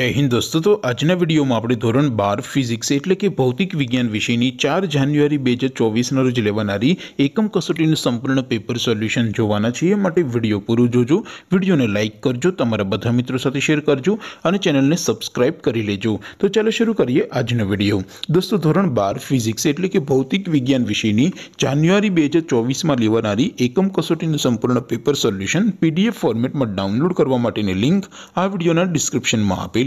હે હિન્દુસ્તો તો આજને વિડિયોમાં આપડે ધોરણ 12 ફિઝિક્સ એટલે કે ભૌતિક વિજ્ઞાન વિષયની 4 જાન્યુઆરી 2024 ના રોજ લેવાનારી એકમ કસોટીનું સંપૂર્ણ પેપર સોલ્યુશન જોવાનું છે માટે વિડિયો પૂરો જોજો વિડિયોને લાઈક કરજો તમારા બધા મિત્રો સાથે શેર કરજો અને ચેનલને સબ્સ્ક્રાઇબ કરી લેજો તો ચાલો શરૂ કરીએ આજનો વિડિયો દોસ્તો ધોરણ 12 ફિઝિક્સ એટલે કે ભૌતિક વિજ્ઞાન વિષયની જાન્યુઆરી 2024 માં લેવાનારી એકમ કસોટીનું સંપૂર્ણ પેપર સોલ્યુશન PDF ફોર્મેટમાં ડાઉનલોડ કરવા માટેની લિંક આ વિડિયોના ડિસ્ક્રિપ્શનમાં આપી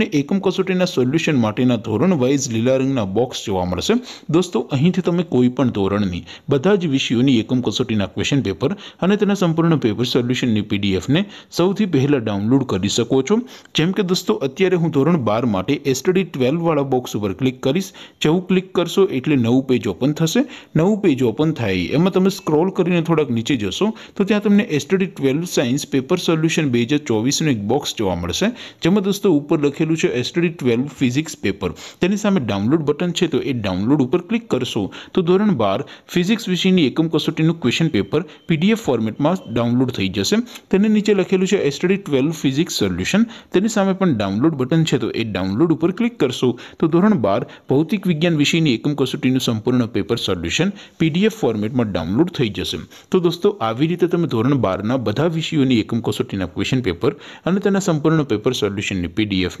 ને એકમ કસોટીના સોલ્યુશન માટેના ધોરણ વાઇઝ લીલા રંગના બોક્સ જોવા મળશે દોસ્તો અહીંથી તમે કોઈ પણ ધોરણની બધા જ વિષયોની એકમ કસોટીના ક્વેશ્ચન પેપર અને તેના સંપૂર્ણ પેપર સોલ્યુશનની પીડીએફ ને સૌથી પહેલા ડાઉનલોડ કરી શકો છો જેમ કે દોસ્તો અત્યારે હું ધોરણ 12 માટે સ્ટડી 12 વાળો બોક્સ ઉપર ક્લિક કરીશ જેવ ક્લિક કરશો એટલે નવું પેજ ઓપન થશે નવું પેજ ઓપન થાય એમાં તમે સ્ક્રોલ કરીને થોડક નીચે જશો તો ત્યાં તમને સ્ટડી 12 સાયન્સ પેપર સોલ્યુશન 2024 અને એક બોક્સ જોવા મળશે જેમ કે દોસ્તો ઉપર લેખેલું છે STD 12 ફિઝિક્સ પેપર તેની સામે ડાઉનલોડ બટન છે તો એ ડાઉનલોડ ઉપર ક્લિક કરશો તો ધોરણ 12 ફિઝિક્સ વિષયની એકમ કસોટીનું ક્વેશ્ચન પેપર PDF ફોર્મેટમાં ડાઉનલોડ થઈ જશે તેની નીચે લખેલું છે STD 12 ફિઝિક્સ સોલ્યુશન તેની સામે પણ ડાઉનલોડ બટન છે તો એ ડાઉનલોડ ઉપર ક્લિક કરશો તો ધોરણ 12 ભૌતિક વિજ્ઞાન વિષયની એકમ કસોટીનું સંપૂર્ણ પેપર સોલ્યુશન PDF ફોર્મેટમાં ડાઉનલોડ થઈ જશે તો દોસ્તો આવી રીતે તમે ધોરણ 12 ના બધા વિષયોની એકમ કસોટીના ક્વેશ્ચન પેપર અને તેના સંપૂર્ણ પેપર સોલ્યુશનની PDF